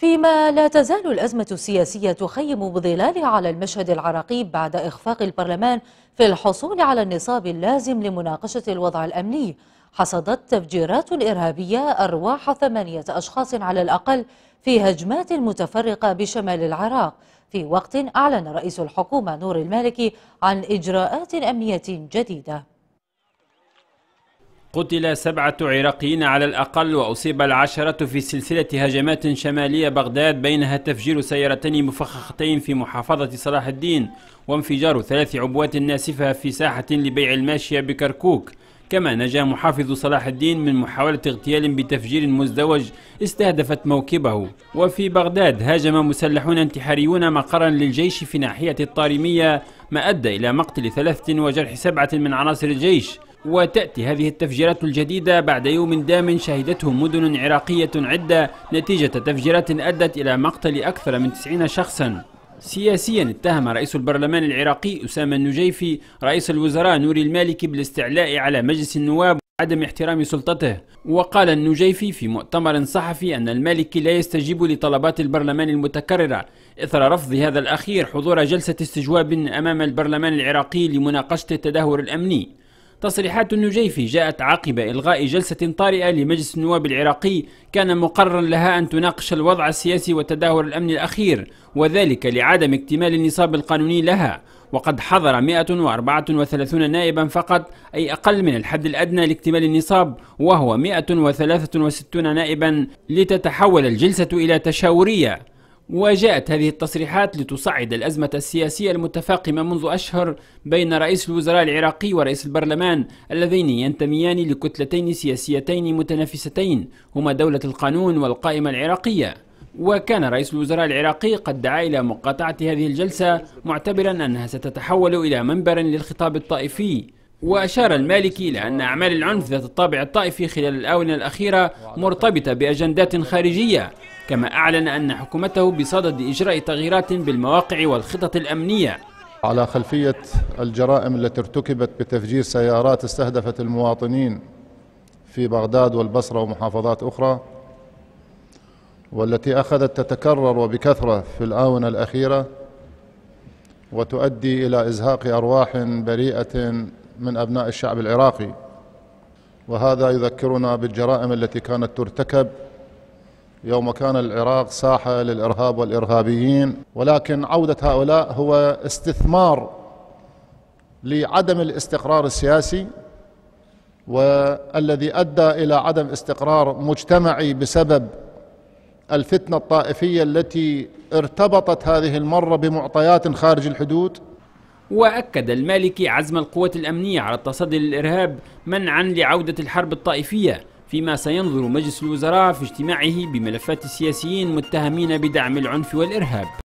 فيما لا تزال الأزمة السياسية تخيم بظلالها على المشهد العراقي بعد إخفاق البرلمان في الحصول على النصاب اللازم لمناقشة الوضع الأمني حصدت تفجيرات إرهابية أرواح ثمانية أشخاص على الأقل في هجمات متفرقة بشمال العراق في وقت أعلن رئيس الحكومة نور المالكي عن إجراءات أمنية جديدة قتل سبعة عراقيين على الأقل وأصيب العشرة في سلسلة هجمات شمالية بغداد بينها تفجير سيارتين مفخختين في محافظة صلاح الدين وانفجار ثلاث عبوات ناسفة في ساحة لبيع الماشية بكركوك كما نجا محافظ صلاح الدين من محاولة اغتيال بتفجير مزدوج استهدفت موكبه وفي بغداد هاجم مسلحون انتحاريون مقرا للجيش في ناحية الطارمية ما أدى إلى مقتل ثلاثة وجرح سبعة من عناصر الجيش وتأتي هذه التفجيرات الجديدة بعد يوم دام شهدته مدن عراقية عدة نتيجة تفجيرات أدت إلى مقتل أكثر من 90 شخصا سياسيا اتهم رئيس البرلمان العراقي أسامة النجيفي رئيس الوزراء نوري المالكي بالاستعلاء على مجلس النواب عدم احترام سلطته وقال النجيفي في مؤتمر صحفي أن المالكي لا يستجيب لطلبات البرلمان المتكررة إثر رفض هذا الأخير حضور جلسة استجواب أمام البرلمان العراقي لمناقشة التدهور الأمني تصريحات النجيفي جاءت عقب إلغاء جلسة طارئة لمجلس النواب العراقي كان مقررا لها أن تناقش الوضع السياسي وتدهور الأمن الأخير وذلك لعدم اكتمال النصاب القانوني لها وقد حضر 134 نائبا فقط أي أقل من الحد الأدنى لاكتمال النصاب وهو 163 نائبا لتتحول الجلسة إلى تشاورية وجاءت هذه التصريحات لتصعد الأزمة السياسية المتفاقمة منذ أشهر بين رئيس الوزراء العراقي ورئيس البرلمان اللذين ينتميان لكتلتين سياسيتين متنافستين هما دولة القانون والقائمة العراقية وكان رئيس الوزراء العراقي قد دعا إلى مقاطعة هذه الجلسة معتبرا أنها ستتحول إلى منبر للخطاب الطائفي وأشار المالكي إلى أن أعمال العنف ذات الطابع الطائفي خلال الآونة الأخيرة مرتبطة بأجندات خارجية كما أعلن أن حكومته بصدد إجراء تغييرات بالمواقع والخطط الأمنية على خلفية الجرائم التي ارتكبت بتفجير سيارات استهدفت المواطنين في بغداد والبصرة ومحافظات أخرى والتي أخذت تتكرر وبكثرة في الآونة الأخيرة وتؤدي إلى إزهاق أرواح بريئة من أبناء الشعب العراقي وهذا يذكرنا بالجرائم التي كانت ترتكب يوم كان العراق ساحة للإرهاب والإرهابيين ولكن عودة هؤلاء هو استثمار لعدم الاستقرار السياسي والذي أدى إلى عدم استقرار مجتمعي بسبب الفتنة الطائفية التي ارتبطت هذه المرة بمعطيات خارج الحدود وأكد المالكي عزم القوات الأمنية على التصدي للإرهاب منعا لعودة الحرب الطائفية فيما سينظر مجلس الوزراء في اجتماعه بملفات السياسيين متهمين بدعم العنف والإرهاب